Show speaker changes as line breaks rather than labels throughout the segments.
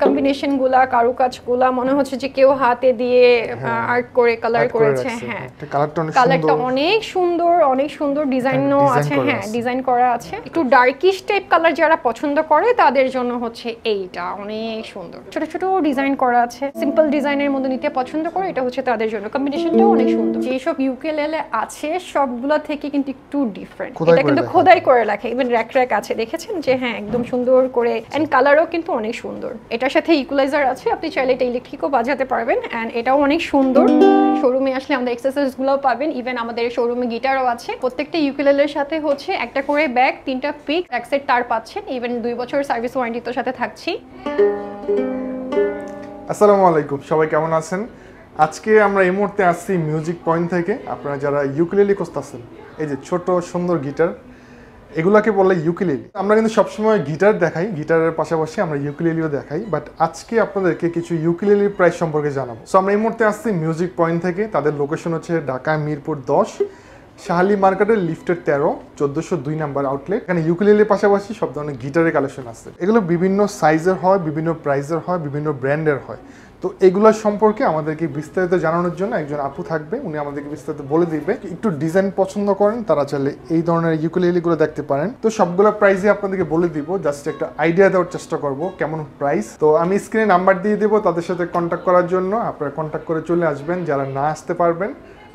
Colour combination গুলা কারু কাজ গুলা মনে হচ্ছে যে কেউ হাতে দিয়ে আর্ট হ্যাঁ। করে কালার করেছে হ্যাঁ কালারটা অনেক সুন্দর অনেক সুন্দর ডিজাইনও হ্যাঁ, আছে হ্যাঁ ডিজাইন করা আছে একটু ডার্কিশ টাইপ কালার যারা পছন্দ করে তাদের জন্য হচ্ছে এইটা অনেক সুন্দর ছোট ছোট ডিজাইন করা আছে সিম্পল ডিজাইনের মধ্যে নিতে পছন্দ করে এটা হচ্ছে তাদের জন্য কম্বিনেশনটাও অনেক সুন্দর যেসব ইউকেলেলে আছে সবগুলা থেকে কিন্তু একটু ডিফারেন্ট এটা কিন্তু খোদাই করে রাখে ইভেন র্যাক র্যাক আছে দেখেছেন যে হ্যাঁ একদম সুন্দর করে এন্ড কালারও কিন্তু অনেক সুন্দর এটার সাথে ইকুলাইজার আছে আপনি চাইলে এটা ইলেকট্রিকও বাজাতে পারবেন অ্যান্ড এটাও অনেক সুন্দর শোরুমে আসলে আমাদের এক্সারসাইজগুলোও পাবেন ইভেন আমাদের শোরুমে গিটারও আছে প্রত্যেকটা ইউকুলেলের সাথে হচ্ছে একটা করে ব্যাগ তিনটা পিক এক সেট তার পাচ্ছেন ইভেন দুই বছর সার্ভিস ওয়ারেন্টি তো সাথে থাকছি
আসসালামু আলাইকুম সবাই কেমন আছেন আজকে আমরা এই মুহূর্তে আসছি মিউজিক পয়েন্ট থেকে আপনারা যারা ইউকুলেলি করতেছেন এই যে ছোট সুন্দর গিটার এগুলাকে বলে ইউকিলেলি আমরা কিন্তু সবসময় গিটার দেখাই গিটারের পাশাপাশি আমরা ইউকিলেলিও দেখাই বাট আজকে আপনাদেরকে কিছু ইউকিলেলির প্রাইস সম্পর্কে জানাবো সো আমরা এই মুহূর্তে আসছি মিউজিক পয়েন্ট থেকে তাদের লোকেশন হচ্ছে ঢাকা মিরপুর দশ শাহালি মার্কেটের লিফটের তেরো চোদ্দোশো দুই নাম্বার আউটলেট এখানে ইউকুলেলের পাশাপাশি সব ধরনের গিটারের কালেকশন আছে এগুলো বিভিন্ন সাইজের হয় বিভিন্ন প্রাইজের হয় বিভিন্ন ব্র্যান্ডের হয় তো এগুলো সম্পর্কে আমাদেরকে বিস্তারিত জানানোর জন্য একজন আপু থাকবে উনি আমাদেরকে বিস্তারিত বলে দিবে একটু ডিজাইন পছন্দ করেন তারা চাইলে এই ধরনের ইউকুলেলিগুলো দেখতে পারেন তো সবগুলো প্রাইসই আপনাদেরকে বলে দিব জাস্ট একটা আইডিয়া দেওয়ার চেষ্টা করব কেমন প্রাইস তো আমি স্ক্রিনে নাম্বার দিয়ে দেবো তাদের সাথে কন্ট্যাক্ট করার জন্য আপনারা কন্ট্যাক্ট করে চলে আসবেন যারা না আসতে পারবেন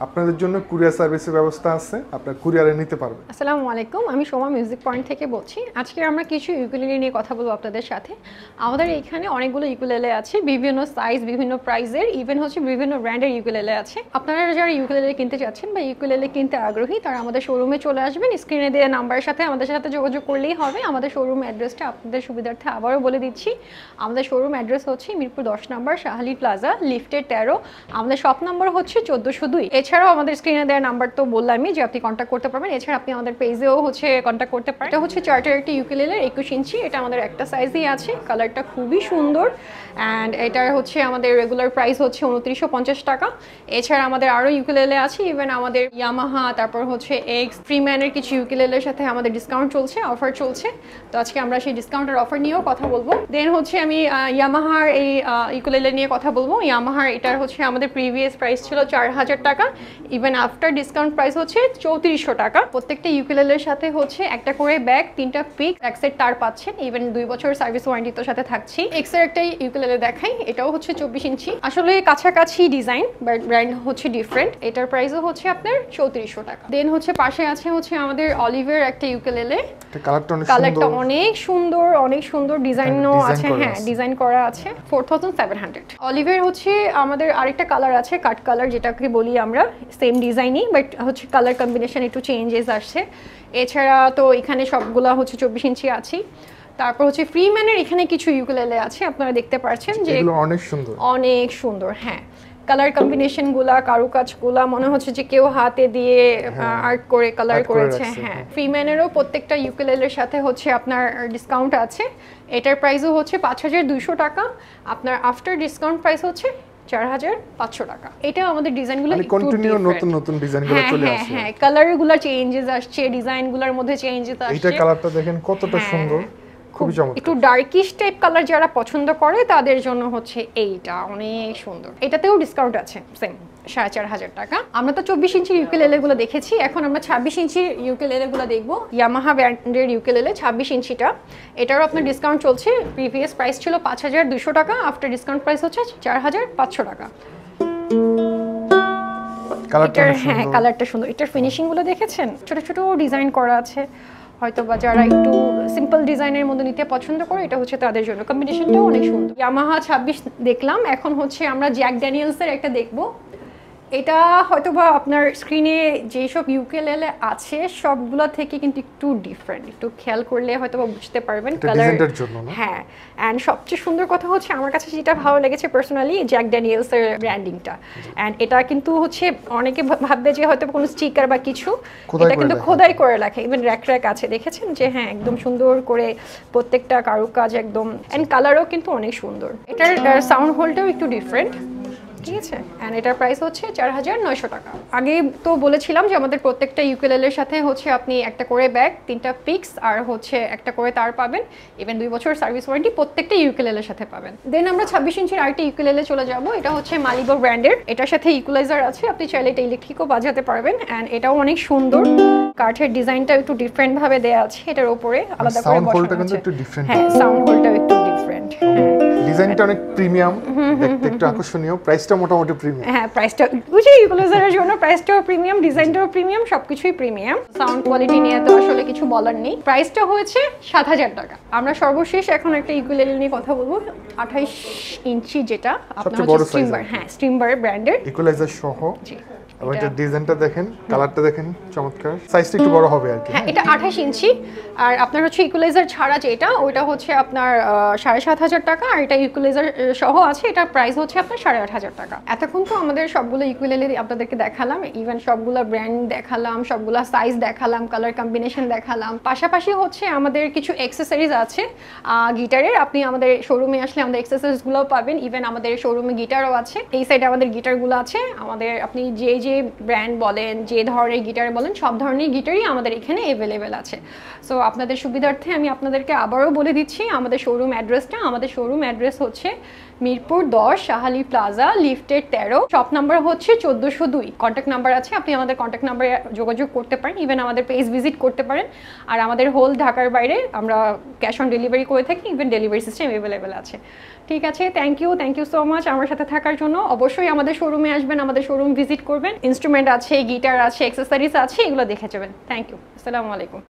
আপনাদের জন্য কুরিয়ার সার্ভিসের ব্যবস্থা আছে আপনারা কুরিয়ারে নিতে পারবেন
আসসালামু আলাইকুম আমি সোমা মিউজিক পয়েন্ট থেকে বলছি আজকে আমরা কিছু ইউকুলেলে নিয়ে কথা বলবো আপনাদের সাথে আমাদের এখানে অনেকগুলো ইউকুলেলে আছে বিভিন্ন সাইজ বিভিন্ন প্রাইজের ইভেন হচ্ছে বিভিন্ন ব্র্যান্ডের ইউকুলেলে আছে আপনারা যারা ইউকুলেলে কিনতে চাচ্ছেন বা ইউকুলেলে কিনতে আগ্রহী তারা আমাদের শোরুমে চলে আসবেন স্ক্রিনে দেওয়া নাম্বারের সাথে আমাদের সাথে যোগাযোগ করলেই হবে আমাদের শোরুম অ্যাড্রেসটা আপনাদের সুবিধার্থে আবারও বলে দিচ্ছি আমাদের শোরুম অ্যাড্রেস হচ্ছে মিরপুর দশ নম্বর শাহালি প্লাজা লিফটের তেরো আমাদের শপ নম্বর হচ্ছে চোদ্দোশো দুই এছাড়াও আমাদের স্ক্রিনে দেওয়া নাম্বার তো বললামই যে আপনি কন্ট্যাক্ট করতে পারবেন এছাড়া আপনি আমাদের পেজেও হচ্ছে কন্ট্যাক্ট করতে পারেন এটা হচ্ছে চার্টার একটি ইউকেলেলের একুশ ইঞ্চি এটা আমাদের একটা সাইজই আছে কালারটা খুবই সুন্দর অ্যান্ড এটার হচ্ছে আমাদের রেগুলার প্রাইস হচ্ছে উনত্রিশশো পঞ্চাশ টাকা এছাড়া আমাদের আরও ইউকেলেলে আছে ইভেন আমাদের ইয়ামাহা তারপর হচ্ছে এক্স ফ্রিম্যানের কিছু ইউকেলেলের সাথে আমাদের ডিসকাউন্ট চলছে অফার চলছে তো আজকে আমরা সেই ডিসকাউন্টের অফার নিয়েও কথা বলবো দেন হচ্ছে আমি ইয়ামাহার এই ইউকুলেলে নিয়ে কথা বলবো ইয়ামাহার এটার হচ্ছে আমাদের প্রিভিয়াস প্রাইস ছিল চার হাজার টাকা ইভেন আফটার ডিসকাউন্ট প্রাইস হচ্ছে চৌত্রিশশো টাকা প্রত্যেকটা ইউকেলেলের সাথে হচ্ছে একটা করে ব্যাগ তিনটা পিক এক সেট তার পাচ্ছেন ইভেন দুই বছর সার্ভিস ওয়ারেন্টি তো সাথে থাকছি এক্সের একটা এ দেখাই এটাও হচ্ছে চব্বিশ ইঞ্চি আসলে কাছাকাছি ডিজাইন বাট ব্র্যান্ড হচ্ছে ডিফারেন্ট এটার প্রাইসও হচ্ছে আপনার চৌত্রিশশো টাকা দেন হচ্ছে পাশে আছে হচ্ছে আমাদের অলিভের একটা এ কালারটা অনেক সুন্দর অনেক সুন্দর ডিজাইনও আছে হ্যাঁ ডিজাইন করা আছে ফোর থাউজেন্ড সেভেন হান্ড্রেড অলিভের হচ্ছে আমাদের আরেকটা কালার আছে কাট কালার যেটাকে বলি আমরা এটা সেম ডিজাইনই বাট হচ্ছে কালার কম্বিনেশান একটু চেঞ্জেস আসছে এছাড়া তো এখানে সবগুলো হচ্ছে চব্বিশ ইঞ্চি আছেই তারপর হচ্ছে ফ্রি ম্যানের এখানে কিছু ইউকুলেলে আছে আপনারা দেখতে পাচ্ছেন যে অনেক সুন্দর অনেক সুন্দর হ্যাঁ কালার কম্বিনেশন গুলা কারুকাজ গুলা মনে হচ্ছে যে কেউ হাতে দিয়ে হ্যাঁ, আর্ট করে কালার করেছে হ্যাঁ ফ্রি ম্যানেরও প্রত্যেকটা ইউকেলেলের সাথে হচ্ছে আপনার ডিসকাউন্ট আছে এটার প্রাইসও হচ্ছে পাঁচ হাজার দুইশো টাকা আপনার আফটার ডিসকাউন্ট প্রাইস হচ্ছে চার হাজার পাঁচশো টাকা এটা আমাদের ডিজাইনগুলো মানে কন্টিনিউ নতুন নতুন
ডিজাইনগুলো হ্যাঁ, চলে হ্যাঁ, আসে হ্যাঁ
কালারগুলোর চেঞ্জেস আসছে ডিজাইনগুলোর মধ্যে চেঞ্জেস আসছে এটা
কালারটা দেখেন কতটা হ্যাঁ। সুন্দর খুব একটু
ডার্কিশ টাইপ কালার যারা পছন্দ করে তাদের জন্য হচ্ছে এইটা অনেক সুন্দর এটাতেও ডিসকাউন্ট আছে সেম সাড়ে চার হাজার টাকা আমরা তো চব্বিশ ইঞ্চির ইউকেলেলে গুলো দেখেছি এখন আমরা ছাব্বিশ ইঞ্চির ইউকেলেলে গুলো দেখবো ইয়ামাহা ব্র্যান্ডের ইউকেলেলে ছাব্বিশ ইঞ্চিটা এটারও আপনার ডিসকাউন্ট চলছে প্রিভিয়াস প্রাইস ছিল পাঁচ হাজার দুশো টাকা আফটার ডিসকাউন্ট প্রাইস হচ্ছে চার হাজার পাঁচশো টাকা
কালারটা হ্যাঁ কালারটা
সুন্দর এটার ফিনিশিং গুলো দেখেছেন ছোট ছোট ডিজাইন করা আছে হয়তো বা যারা একটু সিম্পল ডিজাইনের মধ্যে নিতে পছন্দ করে এটা হচ্ছে তাদের জন্য কম্বিনেশনটাও অনেক সুন্দর ইয়ামাহা ছাব্বিশ দেখলাম এখন হচ্ছে আমরা জ্যাক ড্যানিয়েলসের একটা দেখবো এটা হয়তো বা আপনার স্ক্রিনে যেসব ইউকেলেলে আছে সবগুলো থেকে কিন্তু একটু ডিফারেন্ট একটু খেয়াল করলে হয়তো বা বুঝতে পারবেন কালার হ্যাঁ অ্যান্ড সবচেয়ে সুন্দর কথা হচ্ছে আমার কাছে যেটা ভালো লেগেছে পার্সোনালি জ্যাক ড্যানিয়েলস এর ব্র্যান্ডিংটা অ্যান্ড এটা কিন্তু হচ্ছে অনেকে ভাববে যে হয়তো কোনো স্টিকার বা কিছু এটা কিন্তু খোদাই করে রাখে ইভেন র্যাক র্যাক আছে দেখেছেন যে হ্যাঁ একদম সুন্দর করে প্রত্যেকটা কারুকাজ একদম অ্যান্ড কালারও কিন্তু অনেক সুন্দর এটার সাউন্ড হোলটাও একটু ডিফারেন্ট ঠিক আছে অ্যান্ড এটার প্রাইস হচ্ছে চার হাজার নয়শো টাকা আগে তো বলেছিলাম যে আমাদের প্রত্যেকটা ইউকেলেলের সাথে হচ্ছে আপনি একটা করে ব্যাগ তিনটা পিক্স আর হচ্ছে একটা করে তার পাবেন ইভেন দুই বছর সার্ভিস ওয়ারেন্টি প্রত্যেকটা ইউকেলেলের সাথে পাবেন দেন আমরা ছাব্বিশ ইঞ্চির আরেকটা ইউকেলেলে চলে যাব এটা হচ্ছে মালিবো ব্র্যান্ডের এটার সাথে ইকুলাইজার আছে আপনি চাইলে এটা ইলেকট্রিকও বাজাতে পারবেন অ্যান্ড এটাও অনেক সুন্দর কাঠের ডিজাইনটা একটু ডিফারেন্ট ভাবে দেওয়া আছে এটার উপরে আলাদা মানে করে বসানো
আছে হ্যাঁ
সাউন্ড হোলটাও একটু ডিফারেন্ট হ্যাঁ
ডিজাইনটা অনেক প্রিমিয়াম দেখতে একটু আকর্ষণীয় প্রাইসটা মোটামুটি প্রিমিয়াম
হ্যাঁ প্রাইসটা বুঝি ইকুলাইজারের জন্য প্রাইসটাও প্রিমিয়াম ডিজাইনটাও প্রিমিয়াম সবকিছুই প্রিমিয়াম সাউন্ড কোয়ালিটি নিয়ে তো আসলে কিছু বলার নেই প্রাইসটা হয়েছে সাত হাজার টাকা আমরা সর্বশেষ এখন একটা ইকুলেল নিয়ে কথা বলবো আঠাইশ ইঞ্চি যেটা আপনার হচ্ছে স্ট্রিমবার হ্যাঁ স্ট্রিমবার ব্র্যান্ডের
ইকুলাইজার সহ জি এবং এটা ডিজাইনটা দেখেন কালারটা দেখেন চমৎকার সাইজটা একটু বড় হবে আর কি হ্যাঁ,
এটা 28 ইঞ্চি আর আপনার হচ্ছে ইকুয়ালাইজার ছাড়া যেটা হচ্ছে আপনার 7500 টাকা আর এটা ইকুয়ালাইজার সহ আছে এটা প্রাইস হচ্ছে আপনার 8500 টাকা এতক্ষণ তো আমাদের সবগুলো ইকুয়ালাইজার আপনাদেরকে দেখালাম ইভেন সবগুলো ব্র্যান্ড দেখালাম সবগুলো সাইজ দেখালাম কালার কম্বিনেশন দেখালাম পাশাপাশি হচ্ছে আমাদের কিছু অ্যাক্সেসরিজ আছে গিটারের আপনি আমাদের শোরুমে আসলে আমাদের গুলো পাবেন ইভেন আমাদের শোরুমে গিটারও আছে এই সাইডে আমাদের গিটারগুলো আছে আমাদের আপনি যে যে ব্র্যান্ড বলেন যে ধরনের গিটার বলেন সব ধরনের গিটারই আমাদের এখানে অ্যাভেলেবেল আছে সো আপনাদের সুবিধার্থে আমি আপনাদেরকে আবারও বলে দিচ্ছি আমাদের শোরুম অ্যাড্রেসটা আমাদের শোরুম অ্যাড্রেস হচ্ছে মিরপুর দশ শাহালি প্লাজা লিফটের তেরো শপ নাম্বার হচ্ছে চোদ্দশো দুই কন্ট্যাক্ট নাম্বার আছে আপনি আমাদের কন্ট্যাক্ট নাম্বারে যোগাযোগ করতে পারেন ইভেন আমাদের পেজ ভিজিট করতে পারেন আর আমাদের হোল ঢাকার বাইরে আমরা ক্যাশ অন ডেলিভারি করে থাকি ইভেন ডেলিভারি সিস্টেম অ্যাভেলেবেল আছে ঠিক আছে thank you thank you so much আমার সাথে থাকার জন্য অবশ্যই আমাদের শোরুমে আসবেন আমাদের শোরুম ভিজিট করবেন ইনস্ট্রুমেন্ট আছে গিটার আছে এক্সেসারিজ আছে এগুলো দেখে যাবেন থ্যাংক ইউ আসসালামু আলাইকুম